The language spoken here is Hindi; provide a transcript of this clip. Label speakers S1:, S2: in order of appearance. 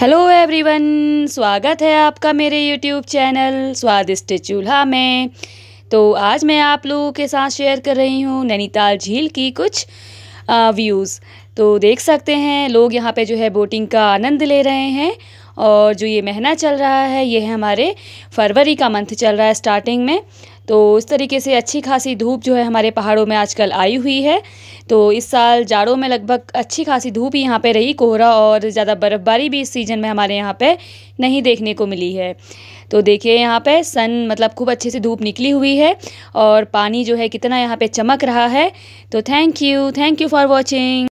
S1: हेलो एवरीवन स्वागत है आपका मेरे यूट्यूब चैनल स्वादिष्ट चूल्हा में तो आज मैं आप लोगों के साथ शेयर कर रही हूँ नैनीताल झील की कुछ व्यूज़ तो देख सकते हैं लोग यहाँ पे जो है बोटिंग का आनंद ले रहे हैं और जो ये महीना चल रहा है ये है हमारे फरवरी का मंथ चल रहा है स्टार्टिंग में तो इस तरीके से अच्छी खासी धूप जो है हमारे पहाड़ों में आजकल आई हुई है तो इस साल जाड़ों में लगभग अच्छी खासी धूप ही यहाँ पे रही कोहरा और ज़्यादा बर्फ़बारी भी इस सीज़न में हमारे यहाँ पे नहीं देखने को मिली है तो देखिए यहाँ पे सन मतलब खूब अच्छे से धूप निकली हुई है और पानी जो है कितना यहाँ पे चमक रहा है तो thank you thank you for watching